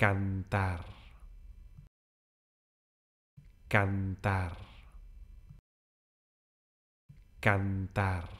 cantar, cantar, cantar.